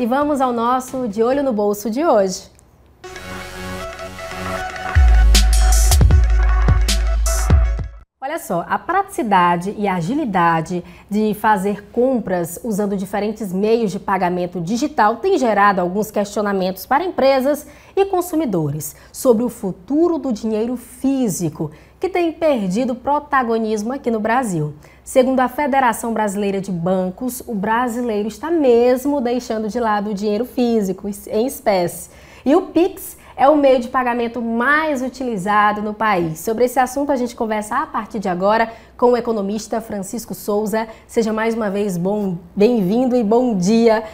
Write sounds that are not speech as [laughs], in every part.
E vamos ao nosso De Olho no Bolso de hoje. Olha só, a praticidade e a agilidade de fazer compras usando diferentes meios de pagamento digital tem gerado alguns questionamentos para empresas e consumidores sobre o futuro do dinheiro físico que tem perdido protagonismo aqui no Brasil. Segundo a Federação Brasileira de Bancos, o brasileiro está mesmo deixando de lado o dinheiro físico, em espécie. E o Pix é o meio de pagamento mais utilizado no país. Sobre esse assunto, a gente conversa a partir de agora com o economista Francisco Souza. Seja mais uma vez bem-vindo e bom dia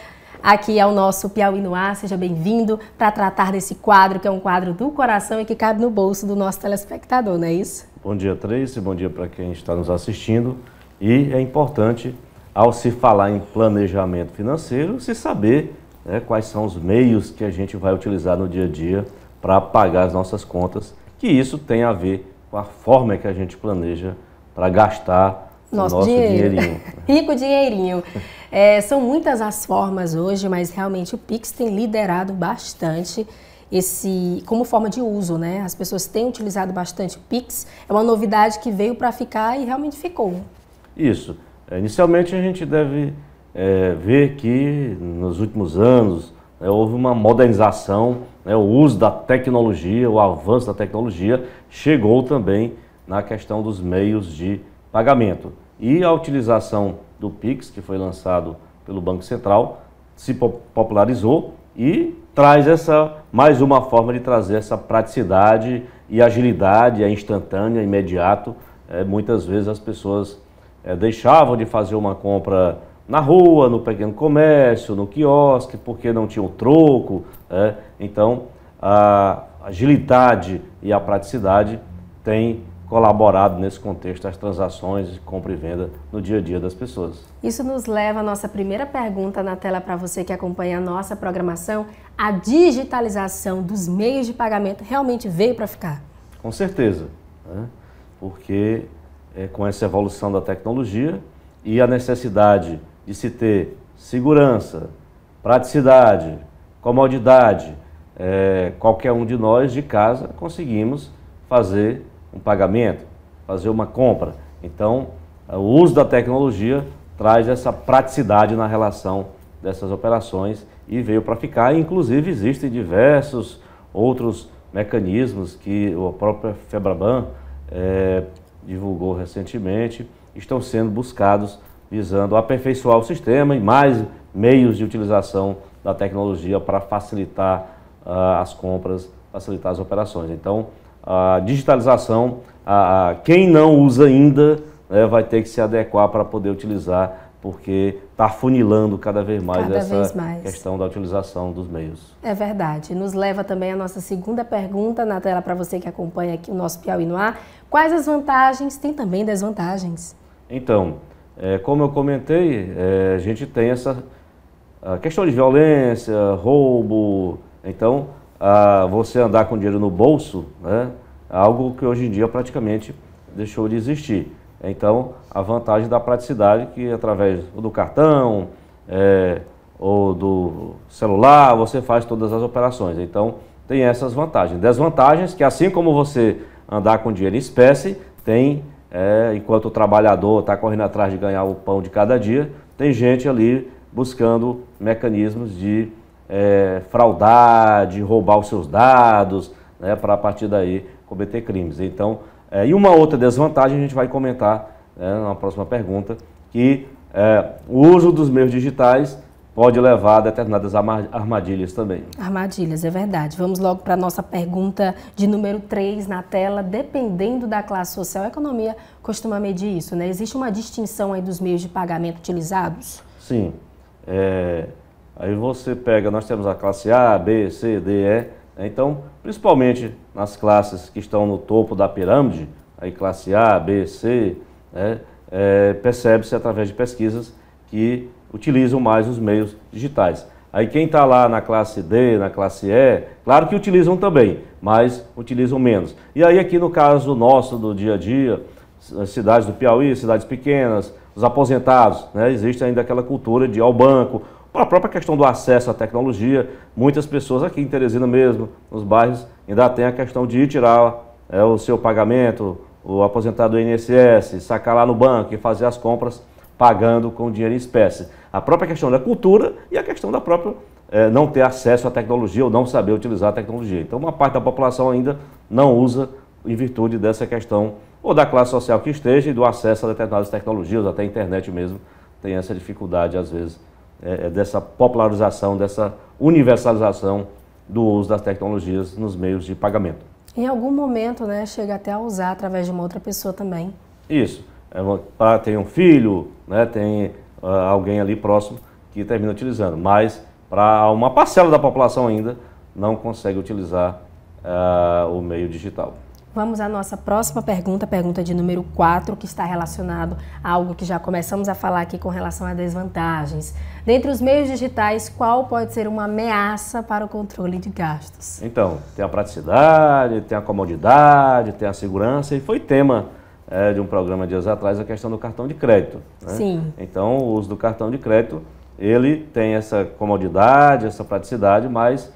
aqui ao é nosso Piauí no Ar. Seja bem-vindo para tratar desse quadro, que é um quadro do coração e que cabe no bolso do nosso telespectador, não é isso? Bom dia, Tracy. Bom dia para quem está nos assistindo. E é importante, ao se falar em planejamento financeiro, se saber né, quais são os meios que a gente vai utilizar no dia a dia para pagar as nossas contas, que isso tem a ver com a forma que a gente planeja para gastar nosso, nosso dinheiro. dinheirinho. [laughs] Rico dinheirinho. É, são muitas as formas hoje, mas realmente o Pix tem liderado bastante esse como forma de uso, né? As pessoas têm utilizado bastante o Pix. É uma novidade que veio para ficar e realmente ficou. Isso. É, inicialmente a gente deve é, ver que nos últimos anos né, houve uma modernização, né, o uso da tecnologia, o avanço da tecnologia chegou também na questão dos meios de pagamento. E a utilização do Pix, que foi lançado pelo Banco Central, se popularizou e traz essa mais uma forma de trazer essa praticidade e agilidade, é instantânea, imediato. É, muitas vezes as pessoas é, deixavam de fazer uma compra na rua, no pequeno comércio, no quiosque, porque não tinha o troco. É. Então, a agilidade e a praticidade têm colaborado nesse contexto as transações de compra e venda no dia a dia das pessoas. Isso nos leva à nossa primeira pergunta na tela para você que acompanha a nossa programação. A digitalização dos meios de pagamento realmente veio para ficar? Com certeza, né? porque é, com essa evolução da tecnologia e a necessidade de se ter segurança, praticidade, comodidade, é, qualquer um de nós de casa conseguimos fazer um pagamento, fazer uma compra. Então, o uso da tecnologia traz essa praticidade na relação dessas operações e veio para ficar. Inclusive, existem diversos outros mecanismos que a própria Febraban é, divulgou recentemente, estão sendo buscados visando aperfeiçoar o sistema e mais meios de utilização da tecnologia para facilitar uh, as compras, facilitar as operações. Então, a digitalização, a, a quem não usa ainda né, vai ter que se adequar para poder utilizar porque está funilando cada vez mais cada essa vez mais. questão da utilização dos meios. É verdade. Nos leva também à nossa segunda pergunta na tela para você que acompanha aqui o nosso Piauí no ar. Quais as vantagens? Tem também desvantagens? Então, é, como eu comentei, é, a gente tem essa questão de violência, roubo. Então, a você andar com dinheiro no bolso, né, é algo que hoje em dia praticamente deixou de existir. Então, a vantagem da praticidade que através do cartão é, ou do celular você faz todas as operações. Então, tem essas vantagens. Desvantagens que assim como você andar com dinheiro em espécie, tem, é, enquanto o trabalhador está correndo atrás de ganhar o pão de cada dia, tem gente ali buscando mecanismos de é, fraudar, de roubar os seus dados, né, para a partir daí cometer crimes. Então, é, e uma outra desvantagem a gente vai comentar né, na próxima pergunta, que é, o uso dos meios digitais pode levar a determinadas armadilhas também. Armadilhas, é verdade. Vamos logo para a nossa pergunta de número 3 na tela. Dependendo da classe social, a economia costuma medir isso, né? Existe uma distinção aí dos meios de pagamento utilizados? Sim. É, Aí você pega, nós temos a classe A, B, C, D, E. Né? Então, principalmente nas classes que estão no topo da pirâmide, aí classe A, B, C, né, é, percebe-se através de pesquisas que utilizam mais os meios digitais. Aí quem está lá na classe D, na classe E, claro que utilizam também, mas utilizam menos. E aí aqui no caso nosso do dia a dia, cidades do Piauí, cidades pequenas, os aposentados, né? existe ainda aquela cultura de ir ao banco a própria questão do acesso à tecnologia, muitas pessoas aqui em Teresina mesmo, nos bairros, ainda tem a questão de ir tirar é, o seu pagamento, o aposentado do INSS, sacar lá no banco e fazer as compras pagando com dinheiro em espécie. A própria questão da cultura e a questão da própria é, não ter acesso à tecnologia ou não saber utilizar a tecnologia. Então, uma parte da população ainda não usa em virtude dessa questão ou da classe social que esteja e do acesso a determinadas tecnologias, até a internet mesmo, tem essa dificuldade às vezes é, é, dessa popularização, dessa universalização do uso das tecnologias nos meios de pagamento. Em algum momento, né, chega até a usar através de uma outra pessoa também. Isso. É ah, tem um filho, né, tem ah, alguém ali próximo que termina utilizando, mas para uma parcela da população ainda não consegue utilizar ah, o meio digital. Vamos à nossa próxima pergunta, pergunta de número 4, que está relacionado a algo que já começamos a falar aqui com relação a desvantagens. Dentre os meios digitais, qual pode ser uma ameaça para o controle de gastos? Então, tem a praticidade, tem a comodidade, tem a segurança e foi tema é, de um programa dias atrás a questão do cartão de crédito. Né? Sim. Então, o uso do cartão de crédito, ele tem essa comodidade, essa praticidade, mas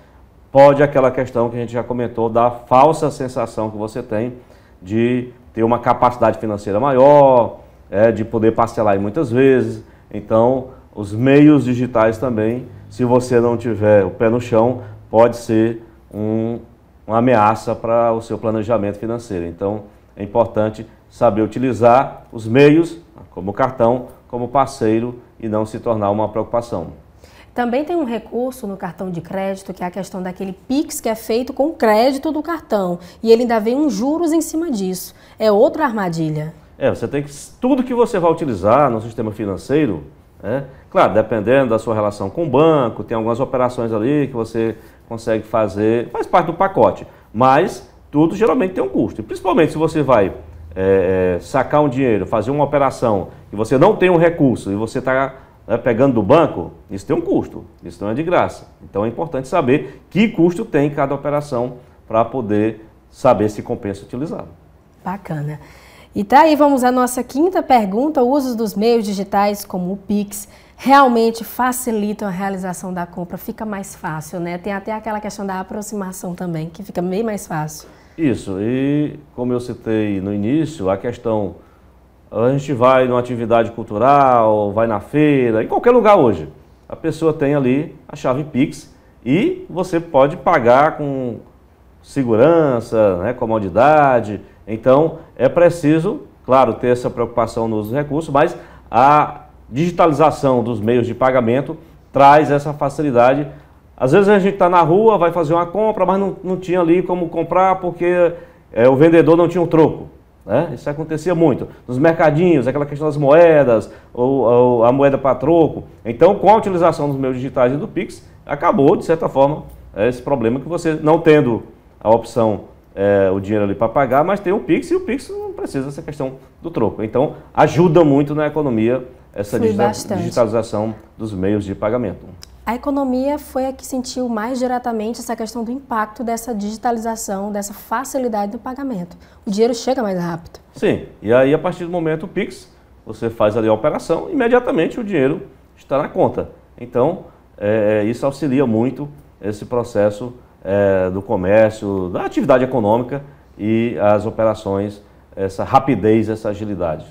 pode aquela questão que a gente já comentou da falsa sensação que você tem de ter uma capacidade financeira maior, é, de poder parcelar muitas vezes. Então, os meios digitais também, se você não tiver o pé no chão, pode ser um, uma ameaça para o seu planejamento financeiro. Então, é importante saber utilizar os meios, como cartão, como parceiro e não se tornar uma preocupação. Também tem um recurso no cartão de crédito, que é a questão daquele PIX que é feito com crédito do cartão. E ele ainda vem uns juros em cima disso. É outra armadilha. É, você tem que. Tudo que você vai utilizar no sistema financeiro, é, claro, dependendo da sua relação com o banco, tem algumas operações ali que você consegue fazer, faz parte do pacote. Mas tudo geralmente tem um custo. principalmente se você vai é, sacar um dinheiro, fazer uma operação e você não tem um recurso e você está né, pegando do banco, isso tem um custo, isso não é de graça. Então é importante saber que custo tem cada operação para poder saber se compensa utilizá-lo. Bacana. E tá aí, vamos à nossa quinta pergunta. O uso dos meios digitais como o Pix realmente facilitam a realização da compra? Fica mais fácil, né? Tem até aquela questão da aproximação também, que fica bem mais fácil. Isso, e como eu citei no início, a questão a gente vai numa atividade cultural, vai na feira, em qualquer lugar hoje. A pessoa tem ali a chave Pix e você pode pagar com segurança, né, comodidade. Então, é preciso, claro, ter essa preocupação nos recursos, mas a digitalização dos meios de pagamento traz essa facilidade. Às vezes a gente está na rua, vai fazer uma compra, mas não, não tinha ali como comprar porque é, o vendedor não tinha um troco. Né? Isso acontecia muito. Nos mercadinhos, aquela questão das moedas, ou, ou a moeda para troco. Então, com a utilização dos meios digitais e do Pix, acabou, de certa forma, é, esse problema que você, não tendo a opção, é, o dinheiro ali para pagar, mas tem o Pix e o Pix não precisa dessa questão do troco. Então, ajuda muito na economia essa digita bastante. digitalização dos meios de pagamento. A economia foi a que sentiu mais diretamente essa questão do impacto dessa digitalização, dessa facilidade do pagamento. O dinheiro chega mais rápido. Sim, e aí a partir do momento o Pix, você faz ali a operação, imediatamente o dinheiro está na conta. Então, é, é isso auxilia muito esse processo é, do comércio, da atividade econômica e as operações, essa rapidez, essa agilidade.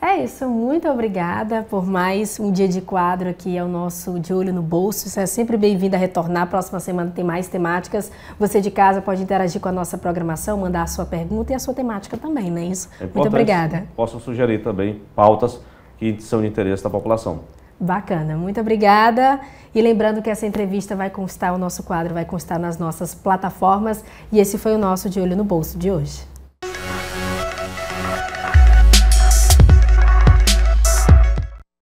É isso, muito obrigada por mais um dia de quadro aqui ao o nosso De Olho no Bolso. Você é sempre bem-vinda a retornar. Próxima semana tem mais temáticas. Você de casa pode interagir com a nossa programação, mandar a sua pergunta e a sua temática também, não é isso? É muito obrigada. Posso sugerir também pautas que são de interesse da população. Bacana, muito obrigada. E lembrando que essa entrevista vai constar, o nosso quadro vai constar nas nossas plataformas. E esse foi o nosso De Olho no Bolso de hoje.